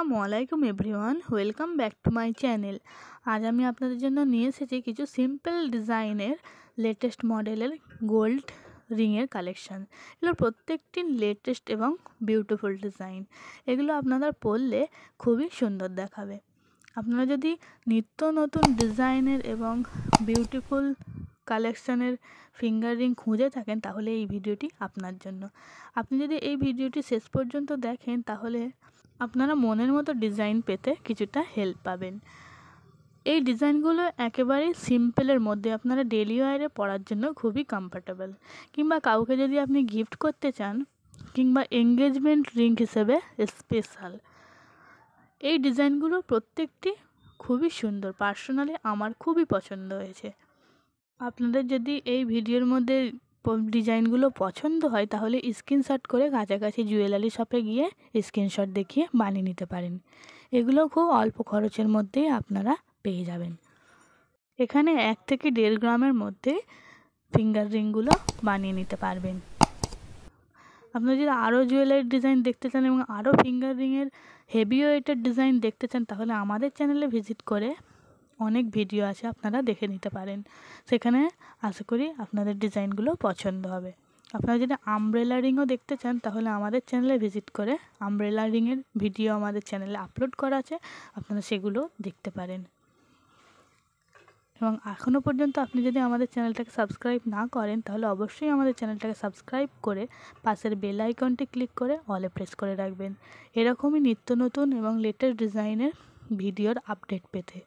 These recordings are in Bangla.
আসসালামাইকুম everyone welcome back to my channel আজ আমি আপনাদের জন্য নিয়ে এসেছি কিছু সিম্পল ডিজাইনের লেটেস্ট মডেলের গোল্ড রিংয়ের কালেকশান এগুলোর প্রত্যেকটি লেটেস্ট এবং বিউটিফুল ডিজাইন এগুলো আপনারা পরলে খুবই সুন্দর দেখাবে আপনারা যদি নিত্য নতুন ডিজাইনের এবং বিউটিফুল কালেকশানের ফিঙ্গার রিং খুঁজে থাকেন তাহলে এই ভিডিওটি আপনার জন্য আপনি যদি এই ভিডিওটি শেষ পর্যন্ত দেখেন তাহলে আপনারা মনের মতো ডিজাইন পেতে কিছুটা হেল্প পাবেন এই ডিজাইনগুলো একেবারেই সিম্পলের মধ্যে আপনারা ডেলি ওয়ারে পরার জন্য খুবই কমফর্টেবল কিংবা কাউকে যদি আপনি গিফট করতে চান কিংবা এঙ্গেজমেন্ট রিং হিসেবে স্পেশাল এই ডিজাইনগুলো প্রত্যেকটি খুবই সুন্দর পার্সোনালি আমার খুবই পছন্দ হয়েছে আপনাদের যদি এই ভিডিওর মধ্যে ডিজাইনগুলো পছন্দ হয় তাহলে স্ক্রিনশট করে কাছাকাছি জুয়েলারি শপে গিয়ে স্ক্রিনশট দেখিয়ে বানিয়ে নিতে পারেন এগুলো খুব অল্প খরচের মধ্যেই আপনারা পেয়ে যাবেন এখানে এক থেকে দেড় গ্রামের মধ্যে ফিঙ্গার রিংগুলো বানিয়ে নিতে পারবেন আপনারা যদি আরও জুয়েলারি ডিজাইন দেখতে চান এবং আরও ফিঙ্গার রিংয়ের হেভি ওয়েটের ডিজাইন দেখতে চান তাহলে আমাদের চ্যানেলে ভিজিট করে অনেক ভিডিও আছে আপনারা দেখে নিতে পারেন সেখানে আশা করি আপনাদের ডিজাইনগুলো পছন্দ হবে আপনারা যদি আমব্রেলা রিংও দেখতে চান তাহলে আমাদের চ্যানেলে ভিজিট করে আমব্রেলা রিংয়ের ভিডিও আমাদের চ্যানেলে আপলোড করা আছে আপনারা সেগুলো দেখতে পারেন এবং এখনও পর্যন্ত আপনি যদি আমাদের চ্যানেলটাকে সাবস্ক্রাইব না করেন তাহলে অবশ্যই আমাদের চ্যানেলটাকে সাবস্ক্রাইব করে পাশের বেল আইকনটি ক্লিক করে অলে প্রেস করে রাখবেন এরকমই নিত্য নতুন এবং লেটেস্ট ডিজাইনের ভিডিওর আপডেট পেতে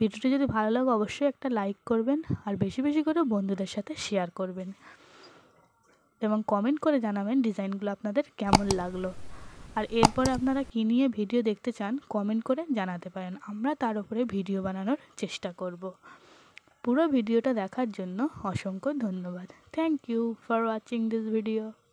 ভিডিওটি যদি ভালো লাগে অবশ্যই একটা লাইক করবেন আর বেশি বেশি করে বন্ধুদের সাথে শেয়ার করবেন এবং কমেন্ট করে জানাবেন ডিজাইনগুলো আপনাদের কেমন লাগলো আর এরপরে আপনারা কী নিয়ে ভিডিও দেখতে চান কমেন্ট করে জানাতে পারেন আমরা তার উপরে ভিডিও বানানোর চেষ্টা করব পুরো ভিডিওটা দেখার জন্য অসংখ্য ধন্যবাদ thank you for watching this video